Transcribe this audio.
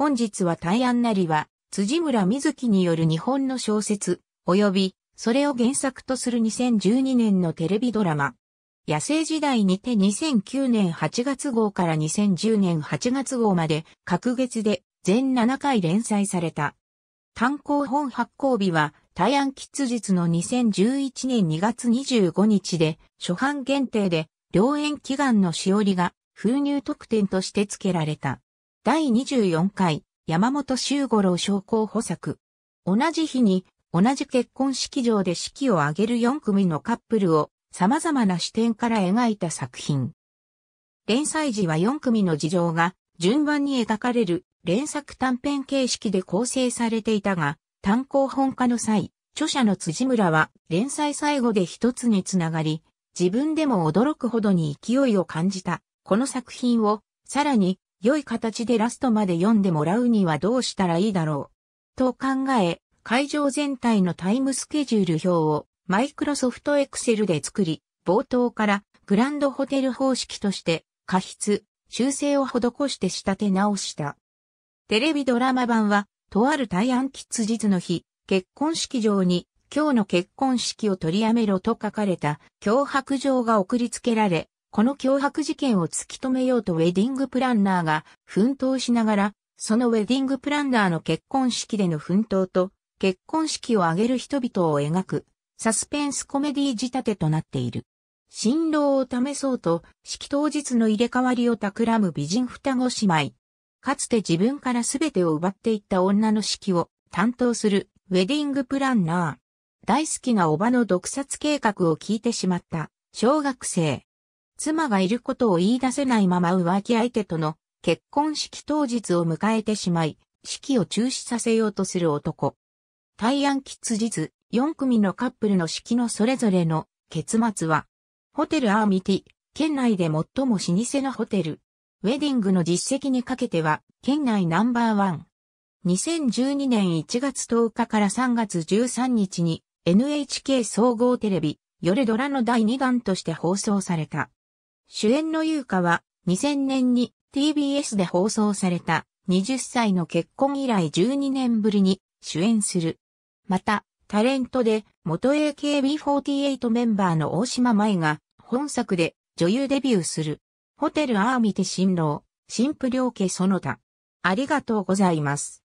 本日は大安なりは、辻村瑞希による日本の小説、及び、それを原作とする2012年のテレビドラマ。野生時代にて2009年8月号から2010年8月号まで、隔月で全7回連載された。単行本発行日は、大安吉日の2011年2月25日で、初版限定で、両園祈願のしおりが、封入特典として付けられた。第24回山本周五郎昇降補作。同じ日に同じ結婚式場で式を挙げる4組のカップルを様々な視点から描いた作品。連載時は4組の事情が順番に描かれる連作短編形式で構成されていたが、単行本化の際、著者の辻村は連載最後で一つにつながり、自分でも驚くほどに勢いを感じた、この作品を、さらに良い形でラストまで読んでもらうにはどうしたらいいだろう。と考え、会場全体のタイムスケジュール表をマイクロソフトエクセルで作り、冒頭からグランドホテル方式として過筆、修正を施して仕立て直した。テレビドラマ版は、とある対案吉日の日、結婚式場に今日の結婚式を取りやめろと書かれた脅迫状が送りつけられ、この脅迫事件を突き止めようとウェディングプランナーが奮闘しながら、そのウェディングプランナーの結婚式での奮闘と、結婚式を挙げる人々を描く、サスペンスコメディ仕立てとなっている。新郎を試そうと、式当日の入れ替わりを企む美人双子姉妹。かつて自分から全てを奪っていった女の式を担当するウェディングプランナー。大好きなおばの毒殺計画を聞いてしまった小学生。妻がいることを言い出せないまま浮気相手との結婚式当日を迎えてしまい、式を中止させようとする男。大安吉日、4組のカップルの式のそれぞれの結末は、ホテルアーミティ、県内で最も老舗のホテル。ウェディングの実績にかけては、県内ナンバーワン。2012年1月10日から3月13日に NHK 総合テレビ、夜ドラの第2弾として放送された。主演の優香は2000年に TBS で放送された20歳の結婚以来12年ぶりに主演する。また、タレントで元 AKB48 メンバーの大島舞が本作で女優デビューする。ホテルアーミテ新郎、新婦良家その他。ありがとうございます。